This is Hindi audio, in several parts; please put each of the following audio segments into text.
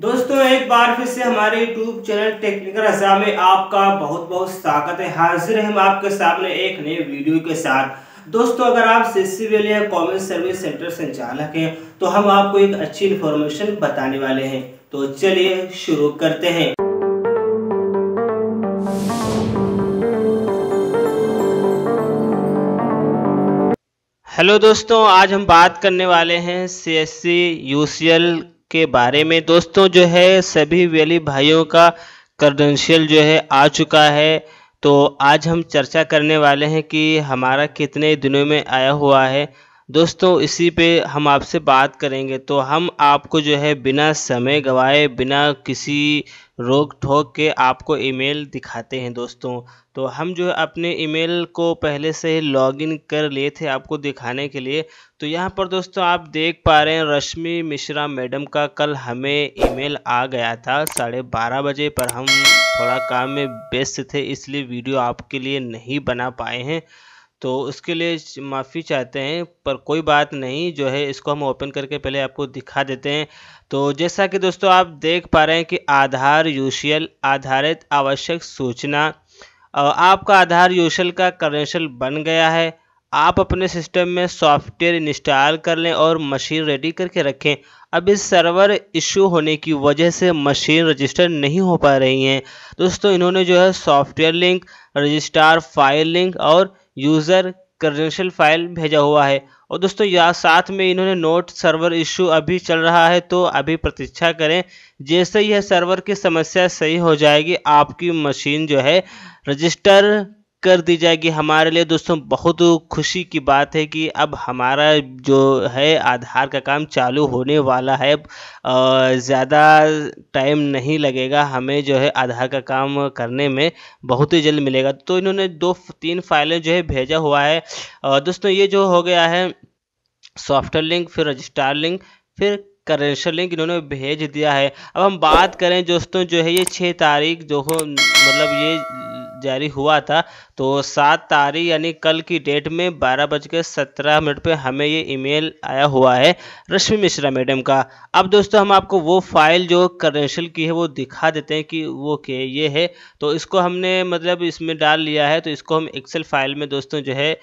दोस्तों एक बार फिर से हमारे यूट्यूब चैनल टेक्निकल हजा में आपका बहुत बहुत स्वागत है हाजिर हम आपके सामने एक नए वीडियो के साथ दोस्तों अगर आप वेल e या कॉमन सर्विस सेंटर संचालक हैं तो हम आपको एक अच्छी इन्फॉर्मेशन बताने वाले हैं तो चलिए शुरू करते हैं हेलो दोस्तों आज हम बात करने वाले हैं C S C U C L के बारे में दोस्तों जो है सभी वेली भाइयों का क्रेडेंशियल जो है आ चुका है तो आज हम चर्चा करने वाले हैं कि हमारा कितने दिनों में आया हुआ है दोस्तों इसी पे हम आपसे बात करेंगे तो हम आपको जो है बिना समय गवाए बिना किसी रोक ठोक के आपको ईमेल दिखाते हैं दोस्तों तो हम जो है अपने ईमेल को पहले से ही लॉगिन कर लिए थे आपको दिखाने के लिए तो यहाँ पर दोस्तों आप देख पा रहे हैं रश्मि मिश्रा मैडम का कल हमें ईमेल आ गया था साढ़े बारह बजे पर हम थोड़ा काम में व्यस्त थे इसलिए वीडियो आपके लिए नहीं बना पाए हैं तो उसके लिए माफ़ी चाहते हैं पर कोई बात नहीं जो है इसको हम ओपन करके पहले आपको दिखा देते हैं तो जैसा कि दोस्तों आप देख पा रहे हैं कि आधार यूशियल आधारित आवश्यक सूचना आपका आधार यूशियल का क्रेडेंशियल बन गया है आप अपने सिस्टम में सॉफ्टवेयर इंस्टॉल कर लें और मशीन रेडी करके रखें अब इस सर्वर इशू होने की वजह से मशीन रजिस्टर नहीं हो पा रही हैं दोस्तों इन्होंने जो है software link registrar file link और यूज़र क्रेडेंशियल फाइल भेजा हुआ है और दोस्तों या साथ में इन्होंने नोट सर्वर इशू अभी चल रहा है तो अभी प्रतीक्षा करें जैसे यह सर्वर की समस्या सही हो जाएगी आपकी मशीन जो है रजिस्टर कर दी जाएगी हमारे लिए दोस्तों बहुत खुशी की बात है कि अब हमारा जो है आधार का काम चालू होने वाला है ज़्यादा टाइम नहीं लगेगा हमें जो है आधार का काम करने में बहुत ही जल्द मिलेगा तो इन्होंने दो तीन फाइलें जो है भेजा हुआ है दोस्तों ये जो हो गया है सॉफ्टवेयर लिंक फिर रजिस्ट्रार लिंक फिर करेंशल लिंक इन्होंने भेज दिया है अब हम बात करें दोस्तों जो है ये छः तारीख जो हो मतलब ये जारी हुआ था तो सात तारीख यानी कल की डेट में बारह बज के सत्रह मिनट पर हमें ये ईमेल आया हुआ है रश्मि मिश्रा मैडम का अब दोस्तों हम आपको वो फाइल जो करेंशल की है वो दिखा देते हैं कि वो के ये है तो इसको हमने मतलब इसमें डाल लिया है तो इसको हम एक्सेल फाइल में दोस्तों जो है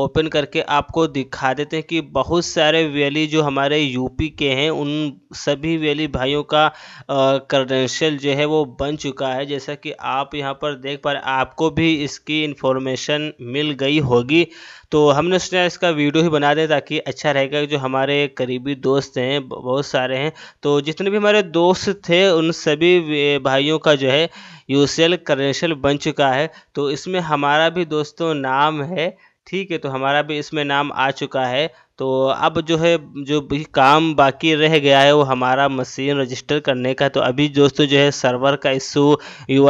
ओपन करके आपको दिखा देते हैं कि बहुत सारे वैली जो हमारे यूपी के हैं उन सभी वैली भाइयों का क्रेडेंशियल जो है वो बन चुका है जैसा कि आप यहाँ पर देख पा रहे आपको भी इसकी इन्फॉर्मेशन मिल गई होगी तो हमने सोचा इसका वीडियो ही बना दें ताकि अच्छा रहेगा जो हमारे करीबी दोस्त हैं बहुत सारे हैं तो जितने भी हमारे दोस्त थे उन सभी भाइयों का जो है यू सी एल बन चुका है तो इसमें हमारा भी दोस्तों नाम है ठीक है तो हमारा भी इसमें नाम आ चुका है तो अब जो है जो भी काम बाकी रह गया है वो हमारा मशीन रजिस्टर करने का तो अभी दोस्तों जो है सर्वर का इशू यू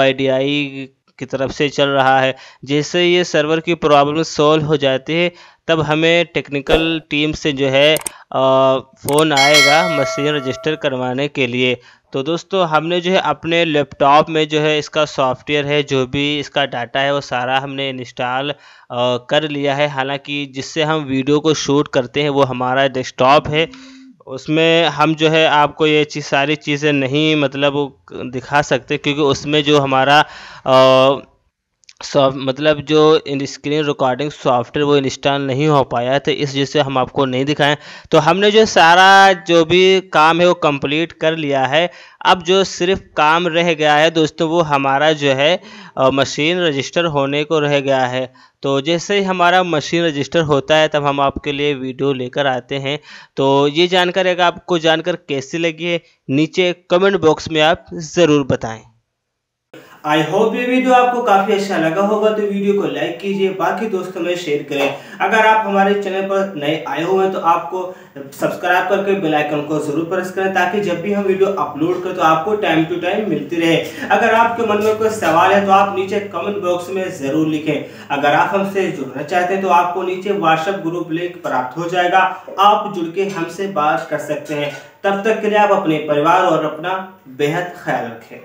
की तरफ से चल रहा है जैसे ये सर्वर की प्रॉब्लम सॉल्व हो जाती है तब हमें टेक्निकल टीम से जो है फ़ोन आएगा मशीन रजिस्टर करवाने के लिए तो दोस्तों हमने जो है अपने लैपटॉप में जो है इसका सॉफ्टवेयर है जो भी इसका डाटा है वो सारा हमने इंस्टॉल कर लिया है हालांकि जिससे हम वीडियो को शूट करते हैं वो हमारा डेस्कटॉप है उसमें हम जो है आपको ये चीज़ सारी चीज़ें नहीं मतलब दिखा सकते क्योंकि उसमें जो हमारा आ, सॉफ्ट मतलब जो इन स्क्रीन रिकॉर्डिंग सॉफ्टवेयर वो इंस्टॉल नहीं हो पाया तो इस जिससे हम आपको नहीं दिखाएं तो हमने जो सारा जो भी काम है वो कंप्लीट कर लिया है अब जो सिर्फ काम रह गया है दोस्तों वो हमारा जो है मशीन रजिस्टर होने को रह गया है तो जैसे ही हमारा मशीन रजिस्टर होता है तब हम आपके लिए वीडियो लेकर आते हैं तो ये जानकारी अगर आपको जानकर कैसी लगी है नीचे कमेंट बॉक्स में आप ज़रूर बताएँ आई होप ये वीडियो आपको काफ़ी अच्छा लगा होगा तो वीडियो को लाइक कीजिए बाकी दोस्तों में शेयर करें अगर आप हमारे चैनल पर नए आए हुए हैं तो आपको सब्सक्राइब करके बेल आइकन को जरूर प्रेस करें ताकि जब भी हम वीडियो अपलोड करें तो आपको टाइम टू टाइम मिलती रहे अगर आपके मन में कोई सवाल है तो आप नीचे कमेंट बॉक्स में ज़रूर लिखें अगर आप हमसे जुड़ना चाहते हैं तो आपको नीचे व्हाट्सएप ग्रुप लिंक प्राप्त हो जाएगा आप जुड़ के हमसे बात कर सकते हैं तब तक के लिए आप अपने परिवार और अपना बेहद ख्याल रखें